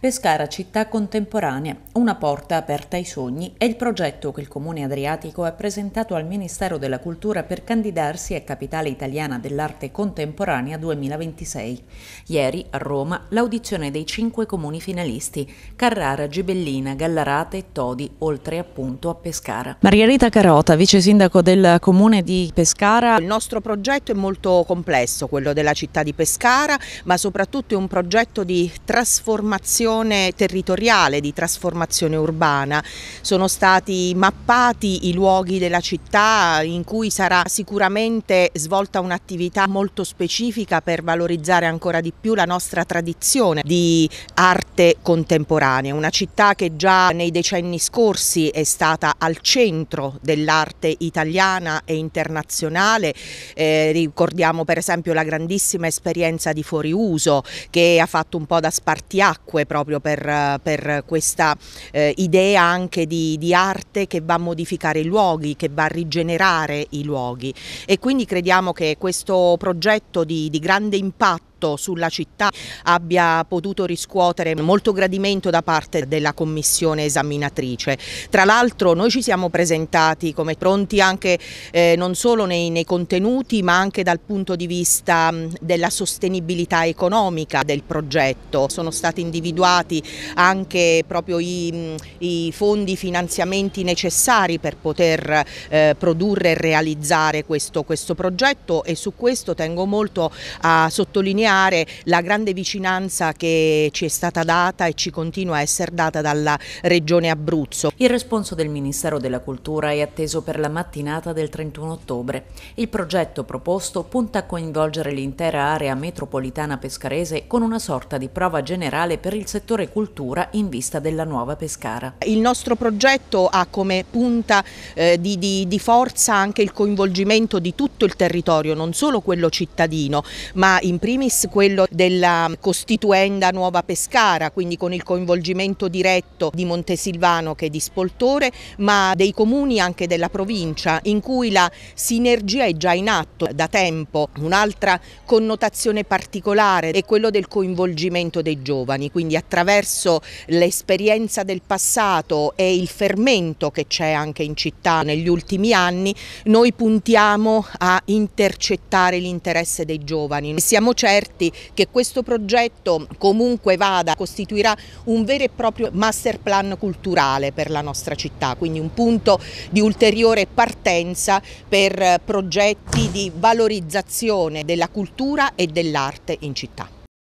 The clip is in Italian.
Pescara città contemporanea, una porta aperta ai sogni è il progetto che il Comune Adriatico ha presentato al Ministero della Cultura per candidarsi a Capitale Italiana dell'Arte Contemporanea 2026. Ieri, a Roma, l'audizione dei cinque comuni finalisti, Carrara, Gibellina, Gallarate e Todi, oltre appunto a Pescara. Margherita Carota, vice sindaco del Comune di Pescara. Il nostro progetto è molto complesso, quello della città di Pescara, ma soprattutto è un progetto di trasformazione pianificazione territoriale di trasformazione urbana. Sono stati mappati i luoghi della città in cui sarà sicuramente svolta un'attività molto specifica per valorizzare ancora di più la nostra tradizione di arte contemporanea, una città che già nei decenni scorsi è stata al centro dell'arte italiana e internazionale, eh, ricordiamo per esempio la grandissima esperienza di fuoriuso che ha fatto un po' da spartiacque proprio proprio per, per questa eh, idea anche di, di, arte che va a modificare i luoghi, che va a rigenerare i luoghi e quindi crediamo che questo progetto di, di grande impatto impatto sulla città abbia potuto riscuotere molto gradimento da parte della commissione esaminatrice. Tra l'altro noi ci siamo presentati come pronti anche eh, non solo nei, nei contenuti ma anche dal punto di vista mm, della sostenibilità economica del progetto. Sono stati individuati anche proprio i, mm, i fondi, i finanziamenti necessari per poter eh, produrre e realizzare questo, questo progetto e su questo tengo molto a sottolineare sottolineare la grande vicinanza che ci è stata data e ci continua a essere data dalla Regione Abruzzo. Il responso del Ministero della Cultura è atteso per la mattinata del 31 ottobre. Il progetto proposto punta a coinvolgere l'intera area metropolitana pescarese con una sorta di prova generale per il settore cultura in vista della nuova Pescara. Il nostro progetto ha come punta eh, di, di, di forza anche il coinvolgimento di tutto il territorio, non solo quello cittadino, ma in primis quello della costituenda Nuova Pescara, quindi con il coinvolgimento diretto di Montesilvano che è di Spoltore, ma dei comuni anche della provincia, in cui la sinergia è già in atto da tempo. Un'altra connotazione particolare è quello del coinvolgimento dei giovani, quindi attraverso l'esperienza del passato e il fermento che c'è anche in città negli ultimi anni, noi puntiamo a intercettare l'interesse dei giovani. Siamo certi certi che questo progetto comunque vada, costituirà un vero e proprio master plan culturale per la nostra città, quindi un punto di ulteriore partenza per progetti di valorizzazione della cultura e dell'arte in città.